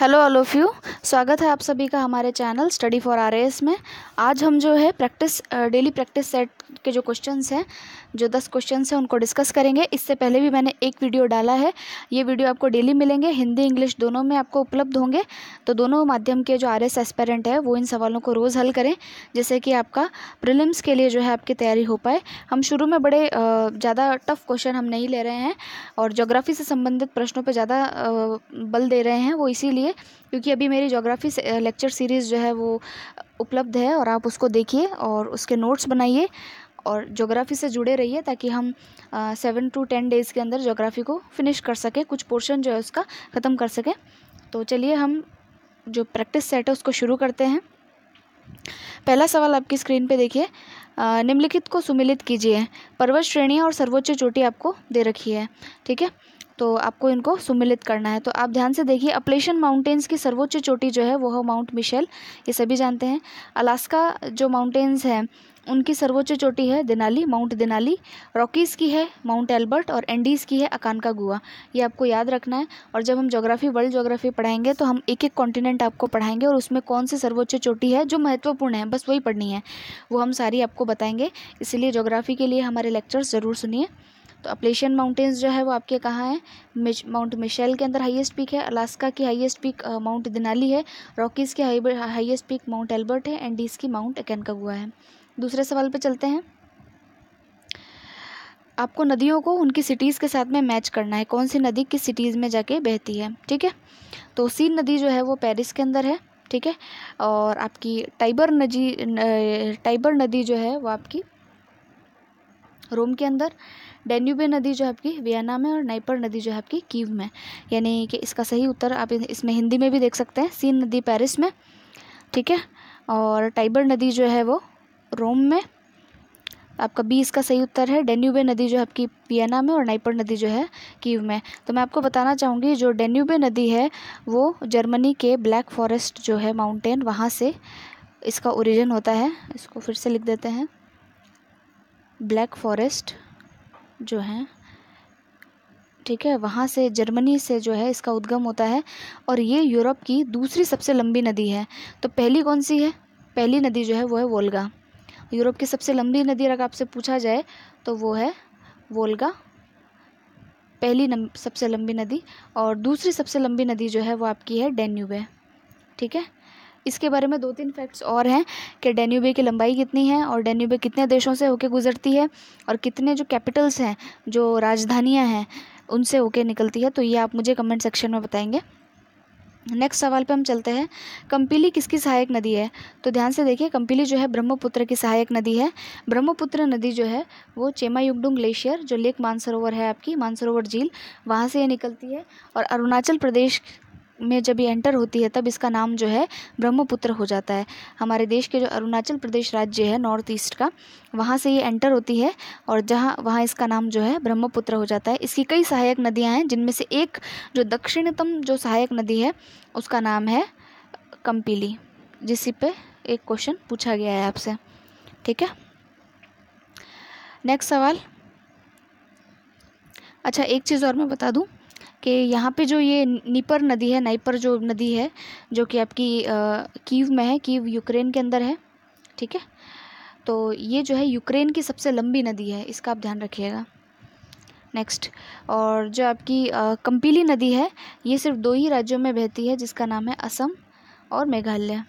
hello all of you स्वागत है आप सभी का हमारे चैनल स्टडी फॉर आर में आज हम जो है प्रैक्टिस डेली प्रैक्टिस सेट के जो क्वेश्चंस हैं जो दस क्वेश्चंस हैं उनको डिस्कस करेंगे इससे पहले भी मैंने एक वीडियो डाला है ये वीडियो आपको डेली मिलेंगे हिंदी इंग्लिश दोनों में आपको उपलब्ध होंगे तो दोनों माध्यम के जो आर एस एस्पेरेंट है वो इन सवालों को रोज़ हल करें जैसे कि आपका प्रिलिम्स के लिए जो है आपकी तैयारी हो पाए हम शुरू में बड़े ज़्यादा टफ क्वेश्चन हम नहीं ले रहे हैं और जोग्राफ़ी से संबंधित प्रश्नों पर ज़्यादा बल दे रहे हैं वो इसीलिए चाहिए क्योंकि अभी मेरी जोग्राफ़ी लेक्चर सीरीज़ जो है वो उपलब्ध है और आप उसको देखिए और उसके नोट्स बनाइए और जोग्राफ़ी से जुड़े रहिए ताकि हम सेवन टू टेन डेज़ के अंदर जोग्राफ़ी को फिनिश कर सकें कुछ पोर्शन जो है उसका ख़त्म कर सकें तो चलिए हम जो प्रैक्टिस सेट है उसको शुरू करते हैं पहला सवाल आपकी स्क्रीन पे देखिए निम्नलिखित को सुमिलित कीजिए पर्वत श्रेणियाँ और सर्वोच्च चोटी आपको दे रखी है ठीक है तो आपको इनको सुमिलित करना है तो आप ध्यान से देखिए अपलेशन माउंटेन्स की सर्वोच्च चोटी जो है वो है माउंट मिशेल ये सभी जानते हैं अलास्का जो माउंटेन्स हैं उनकी सर्वोच्च चोटी है दिनाली माउंट दिनाली रॉकीज़ की है माउंट एल्बर्ट और एंडीज़ की है अकानका गुआ ये आपको याद रखना है और जब हम जोग्राफी वर्ल्ड जोग्राफी पढ़ाएंगे तो हम एक एक कॉन्टिनेंट आपको पढ़ाएंगे और उसमें कौन सी सर्वोच्च चोटी है जो महत्वपूर्ण है बस वही पढ़नी है वो हम सारी आपको बताएंगे इसीलिए जोग्राफी के लिए हमारे लेक्चर्स ज़रूर सुनिए तो अपलेशियन माउंटेन्स जो है वो आपके कहाँ हैं माउंट मिशेल के अंदर हाईएस्ट पीक है अलास्का की हाईएस्ट पीक माउंट दिनाली है रॉकीज़ की हाईएस्ट पीक माउंट एल्बर्ट है एंडीज़ की माउंट हुआ है दूसरे सवाल पर चलते हैं आपको नदियों को उनकी सिटीज़ के साथ में मैच करना है कौन सी नदी किस सिटीज़ में जाके बहती है ठीक है तो सीन नदी जो है वो पेरिस के अंदर है ठीक है और आपकी टाइबर नदी टाइबर नदी जो है वो आपकी रोम के अंदर डेन्यूबे नदी जो है आपकी वियना में और नाइपर नदी जो है आपकी कीव में यानी कि इसका सही उत्तर आप इसमें हिंदी में भी देख सकते हैं सीन नदी पेरिस में ठीक है और टाइबर नदी जो है वो रोम में आपका बी इसका सही उत्तर है डेन्यूबे नदी जो है आपकी वियना में और नाइपर नदी जो है कीव में तो मैं आपको बताना चाहूँगी जो डेन्यूबे नदी है वो जर्मनी के ब्लैक फॉरेस्ट जो है माउंटेन वहाँ से इसका ओरिजिन होता है इसको फिर से लिख देते हैं ब्लैक फॉरेस्ट जो हैं ठीक है वहाँ से जर्मनी से जो है इसका उद्गम होता है और ये यूरोप की दूसरी सबसे लंबी नदी है तो पहली कौन सी है पहली नदी जो है वो है वोल्गा यूरोप की सबसे लंबी नदी अगर आपसे पूछा जाए तो वो है वोल्गा पहली नम सबसे लंबी नदी और दूसरी सबसे लंबी नदी जो है वो आपकी है डेन्यूबे ठीक है इसके बारे में दो तीन फैक्ट्स और हैं कि डेन्यूबे की लंबाई कितनी है और डेन्यूबे कितने देशों से होके गुजरती है और कितने जो कैपिटल्स हैं जो राजधानियाँ हैं उनसे होके निकलती है तो ये आप मुझे कमेंट सेक्शन में बताएंगे नेक्स्ट सवाल पे हम चलते हैं कंपीली किसकी सहायक नदी है तो ध्यान से देखिए कंपीली जो है ब्रह्मपुत्र की सहायक नदी है ब्रह्मपुत्र नदी जो है वो चेमायुगडुंग ग्लेशियर जो लेक मानसरोवर है आपकी मानसरोवर झील वहाँ से ये निकलती है और अरुणाचल प्रदेश में जब ये एंटर होती है तब इसका नाम जो है ब्रह्मपुत्र हो जाता है हमारे देश के जो अरुणाचल प्रदेश राज्य है नॉर्थ ईस्ट का वहाँ से ये एंटर होती है और जहाँ वहाँ इसका नाम जो है ब्रह्मपुत्र हो जाता है इसकी कई सहायक नदियाँ हैं जिनमें से एक जो दक्षिणतम जो सहायक नदी है उसका नाम है कंपीली जिस पे एक क्वेश्चन पूछा गया है आपसे ठीक है नेक्स्ट सवाल अच्छा एक चीज़ और मैं बता दूँ कि यहाँ पे जो ये नीपर नदी है नाइपर जो नदी है जो कि आपकी कीव में है कीव यूक्रेन के अंदर है ठीक है तो ये जो है यूक्रेन की सबसे लंबी नदी है इसका आप ध्यान रखिएगा नेक्स्ट और जो आपकी कंपीली नदी है ये सिर्फ दो ही राज्यों में बहती है जिसका नाम है असम और मेघालय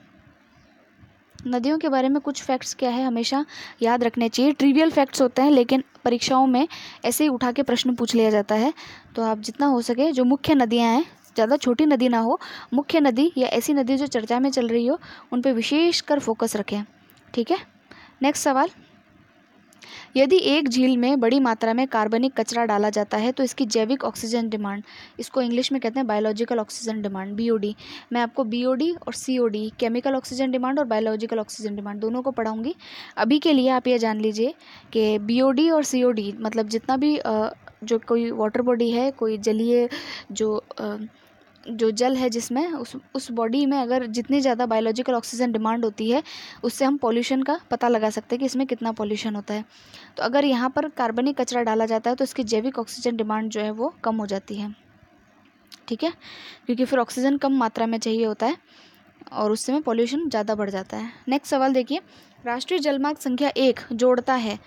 नदियों के बारे में कुछ फैक्ट्स क्या है हमेशा याद रखने चाहिए ट्रिवियल फैक्ट्स होते हैं लेकिन परीक्षाओं में ऐसे ही उठा के प्रश्न पूछ लिया जाता है तो आप जितना हो सके जो मुख्य नदियाँ हैं ज़्यादा छोटी नदी ना हो मुख्य नदी या ऐसी नदी जो चर्चा में चल रही हो उन पर विशेष कर फोकस रखें ठीक है नेक्स्ट सवाल यदि एक झील में बड़ी मात्रा में कार्बनिक कचरा डाला जाता है तो इसकी जैविक ऑक्सीजन डिमांड इसको इंग्लिश में कहते हैं बायोलॉजिकल ऑक्सीजन डिमांड बी मैं आपको बी और सी केमिकल ऑक्सीजन डिमांड और बायोलॉजिकल ऑक्सीजन डिमांड दोनों को पढ़ाऊँगी अभी के लिए आप ये जान लीजिए कि बी और सी मतलब जितना भी जो कोई वाटर बॉडी है कोई जलीय जो जो जल है जिसमें उस उस बॉडी में अगर जितनी ज़्यादा बायोलॉजिकल ऑक्सीजन डिमांड होती है उससे हम पॉल्यूशन का पता लगा सकते हैं कि इसमें कितना पॉल्यूशन होता है तो अगर यहाँ पर कार्बनिक कचरा डाला जाता है तो इसकी जैविक ऑक्सीजन डिमांड जो है वो कम हो जाती है ठीक है क्योंकि फिर ऑक्सीजन कम मात्रा में चाहिए होता है और उस समय पॉल्यूशन ज़्यादा बढ़ जाता है नेक्स्ट सवाल देखिए राष्ट्रीय जलमार्ग संख्या एक जोड़ता है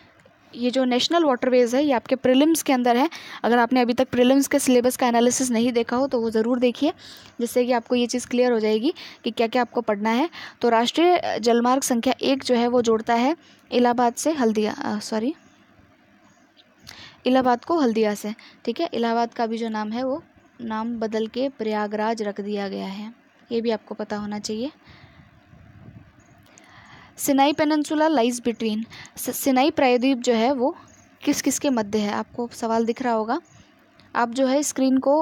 ये जो नेशनल वाटरवेज़ है ये आपके प्रिलिम्स के अंदर है अगर आपने अभी तक प्रिलिम्स के सिलेबस का एनालिसिस नहीं देखा हो तो वो ज़रूर देखिए जिससे कि आपको ये चीज़ क्लियर हो जाएगी कि क्या क्या आपको पढ़ना है तो राष्ट्रीय जलमार्ग संख्या एक जो है वो जोड़ता है इलाहाबाद से हल्दिया सॉरी इलाहाबाद को हल्दिया से ठीक है इलाहाबाद का भी जो नाम है वो नाम बदल के प्रयागराज रख दिया गया है ये भी आपको पता होना चाहिए Sinai peninsula lies between Sinai प्रायद्वीप जो है वो किस किस के मध्य है आपको सवाल दिख रहा होगा आप जो है स्क्रीन को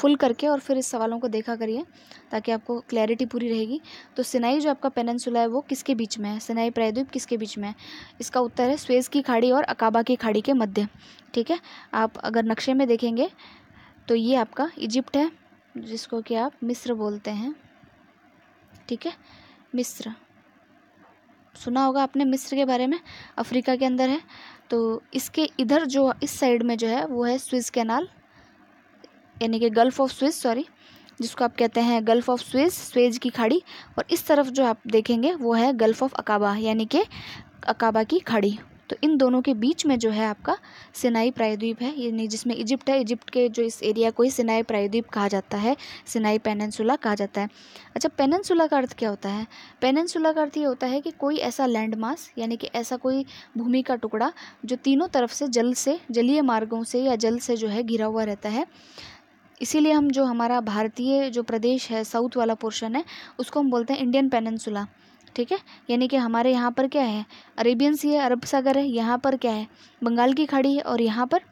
फुल करके और फिर इस सवालों को देखा करिए ताकि आपको क्लैरिटी पूरी रहेगी तो सिनाई जो आपका पेनन्सुला है वो किसके बीच में है सिनाई प्रायद्वीप किसके बीच में है इसका उत्तर है स्वेज की खाड़ी और अकाबा की खाड़ी के मध्य ठीक है आप अगर नक्शे में देखेंगे तो ये आपका इजिप्ट है जिसको कि आप मिस्र बोलते हैं ठीक है मिस्र सुना होगा आपने मिस्र के बारे में अफ्रीका के अंदर है तो इसके इधर जो इस साइड में जो है वो है स्विस कैनाल यानी कि गल्फ़ ऑफ स्विस सॉरी जिसको आप कहते हैं गल्फ़ ऑफ स्विस स्वेज की खाड़ी और इस तरफ जो आप देखेंगे वो है गल्फ़ ऑफ अकाबा यानी कि अकाबा की खाड़ी तो इन दोनों के बीच में जो है आपका सिनाई प्रायद्वीप है यानी जिसमें इजिप्ट है इजिप्ट के जो इस एरिया को ही सिनाई प्रायद्वीप कहा जाता है सिनाई पेननसुला कहा जाता है अच्छा पेननसुला का अर्थ क्या होता है पेननसुला का अर्थ ये होता है कि कोई ऐसा लैंड मास यानी कि ऐसा कोई भूमि का टुकड़ा जो तीनों तरफ से जल से जलीय मार्गों से या जल से जो है घिरा हुआ रहता है इसीलिए हम जो हमारा भारतीय जो प्रदेश है साउथ वाला पोर्शन है उसको हम बोलते हैं इंडियन पेनन्सुला ठीक है यानी कि हमारे यहाँ पर क्या है अरेबियन सी है अरब सागर है यहाँ पर क्या है बंगाल की खाड़ी है और यहाँ पर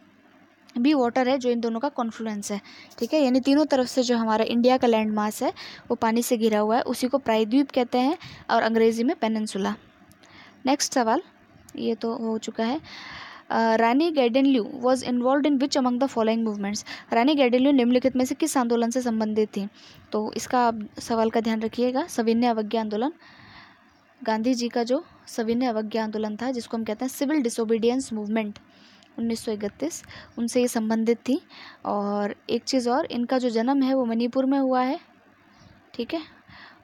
भी वाटर है जो इन दोनों का कॉन्फ्लुएंस है ठीक है यानी तीनों तरफ से जो हमारा इंडिया का लैंड मास है वो पानी से घिरा हुआ है उसी को प्रायद्वीप कहते हैं और अंग्रेज़ी में पेनन्सुला नेक्स्ट सवाल ये तो हो चुका है Rani Gaidinliu was involve in which among the following movements Rani Gaidinliu निम्नलिखित में से किस आंदोलन से संबंधित थी तो इसका आप सवाल का ध्यान रखिएगा सविन्य अवज्ञा आंदोलन गांधी जी का जो सविन्य अवज्ञा आंदोलन था जिसको हम कहते हैं सिविल डिसोबीडियंस मूवमेंट 1931 उनसे ये संबंधित थी और एक चीज़ और इनका जो जन्म है वो मणिपुर में हुआ है ठीक है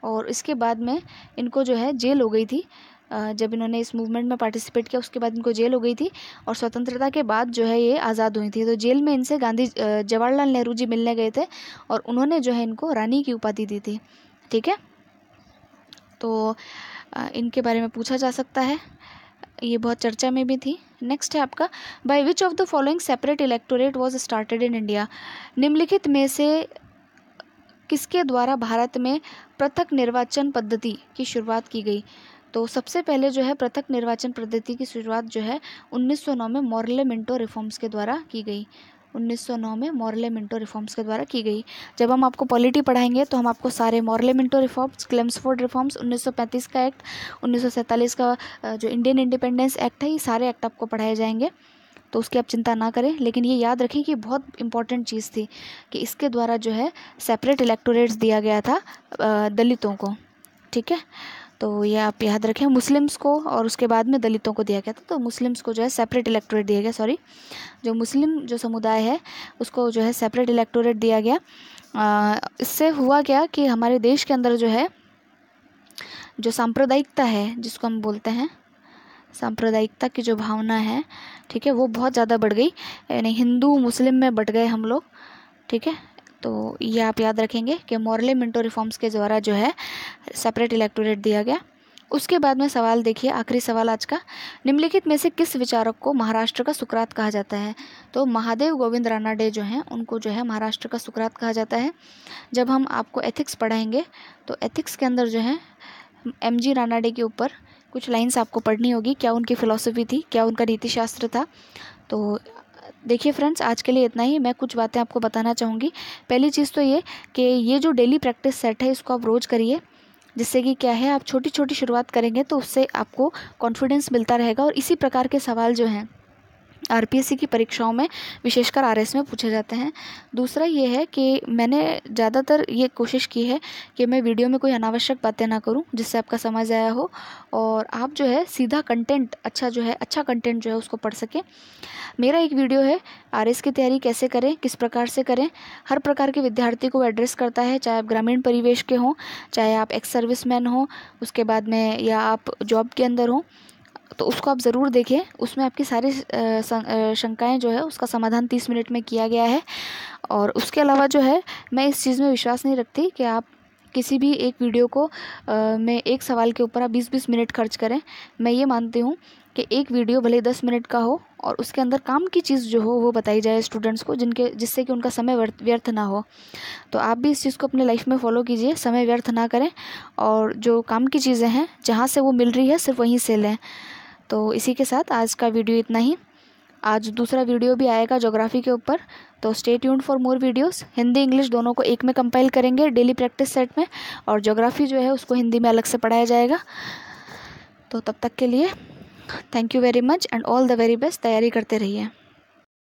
और इसके बाद में इनको जो है जेल हो गई थी जब इन्होंने इस मूवमेंट में पार्टिसिपेट किया उसके बाद इनको जेल हो गई थी और स्वतंत्रता के बाद जो है ये आज़ाद हुई थी तो जेल में इनसे गांधी जवाहरलाल नेहरू जी मिलने गए थे और उन्होंने जो है इनको रानी की उपाधि दी थी ठीक है तो इनके बारे में पूछा जा सकता है ये बहुत चर्चा में भी थी नेक्स्ट है आपका by which of the following separate electorate was started in India निम्नलिखित में से किसके द्वारा भारत में पृथक निर्वाचन पद्धति की शुरुआत की गई तो सबसे पहले जो है पृथक निर्वाचन पद्धति की शुरुआत जो है 1909 में मॉरले मिंटो रिफॉर्म्स के द्वारा की गई 1909 में मॉरले मिंटो रिफॉर्म्स के द्वारा की गई जब हम आपको पॉलिटी पढ़ाएंगे तो हम आपको सारे Morley Minto reforms Chelmsford reforms 1935 का एक्ट 1947 का जो इंडियन इंडिपेंडेंस एक्ट है ये सारे एक्ट आपको पढ़ाए जाएंगे तो उसकी आप चिंता ना करें लेकिन ये याद रखें कि बहुत इंपॉर्टेंट चीज़ थी कि इसके द्वारा जो है सेपरेट इलेक्टोरेट्स दिया गया था दलितों को ठीक है तो ये आप याद रखें मुस्लिम्स को और उसके बाद में दलितों को दिया गया था तो मुस्लिम्स को जो है सेपरेट इलेक्टोरेट दिया गया सॉरी जो मुस्लिम जो समुदाय है उसको जो है सेपरेट इलेक्टोरेट दिया गया इससे हुआ क्या कि हमारे देश के अंदर जो है जो सांप्रदायिकता है जिसको हम बोलते हैं सांप्रदायिकता की जो भावना है ठीक है वो बहुत ज़्यादा बढ़ गई यानी हिंदू मुस्लिम में बढ़ गए हम लोग ठीक है तो ये आप याद रखेंगे कि मॉरले मिंटो रिफॉर्म्स के द्वारा जो है सेपरेट इलेक्टोरेट दिया गया उसके बाद में सवाल देखिए आखिरी सवाल आज का निम्नलिखित में से किस विचारक को महाराष्ट्र का सुकरात कहा जाता है तो महादेव गोविंद रानाडे जो हैं उनको जो है महाराष्ट्र का सुकरात कहा जाता है जब हम आपको एथिक्स पढ़ाएंगे तो एथिक्स के अंदर जो है एम जी रानाडे के ऊपर कुछ लाइन्स आपको पढ़नी होगी क्या उनकी फ़िलोसफी थी क्या उनका नीतिशास्त्र था तो देखिए फ्रेंड्स आज के लिए इतना ही मैं कुछ बातें आपको बताना चाहूँगी पहली चीज़ तो ये कि ये जो डेली प्रैक्टिस सेट है इसको आप रोज़ करिए जिससे कि क्या है आप छोटी छोटी शुरुआत करेंगे तो उससे आपको कॉन्फिडेंस मिलता रहेगा और इसी प्रकार के सवाल जो हैं आर की परीक्षाओं में विशेषकर आर में पूछे जाते हैं दूसरा ये है कि मैंने ज़्यादातर ये कोशिश की है कि मैं वीडियो में कोई अनावश्यक बातें ना करूं जिससे आपका समझ आया हो और आप जो है सीधा कंटेंट अच्छा जो है अच्छा कंटेंट जो है उसको पढ़ सकें मेरा एक वीडियो है आर की तैयारी कैसे करें किस प्रकार से करें हर प्रकार के विद्यार्थी को एड्रेस करता है चाहे आप ग्रामीण परिवेश के हों चाहे आप एक्स सर्विस मैन हों उसके बाद में या आप जॉब के अंदर हों तो उसको आप ज़रूर देखें उसमें आपकी सारी शंकाएं जो है उसका समाधान तीस मिनट में किया गया है और उसके अलावा जो है मैं इस चीज़ में विश्वास नहीं रखती कि आप किसी भी एक वीडियो को मैं एक सवाल के ऊपर आप बीस बीस मिनट खर्च करें मैं ये मानती हूँ कि एक वीडियो भले दस मिनट का हो और उसके अंदर काम की चीज़ जो हो वो बताई जाए स्टूडेंट्स को जिनके जिससे कि उनका समय व्यर्थ ना हो तो आप भी इस चीज़ को अपने लाइफ में फॉलो कीजिए समय व्यर्थ ना करें और जो काम की चीज़ें हैं जहाँ से वो मिल रही है सिर्फ वहीं से लें तो इसी के साथ आज का वीडियो इतना ही आज दूसरा वीडियो भी आएगा जोग्राफ़ी के ऊपर तो stay tuned for more videos Hindi English दोनों को एक में कंपाइल करेंगे डेली प्रैक्टिस सेट में और जोग्राफ़ी जो है उसको हिंदी में अलग से पढ़ाया जाएगा तो तब तक के लिए thank you very much and all the very best तैयारी करते रहिए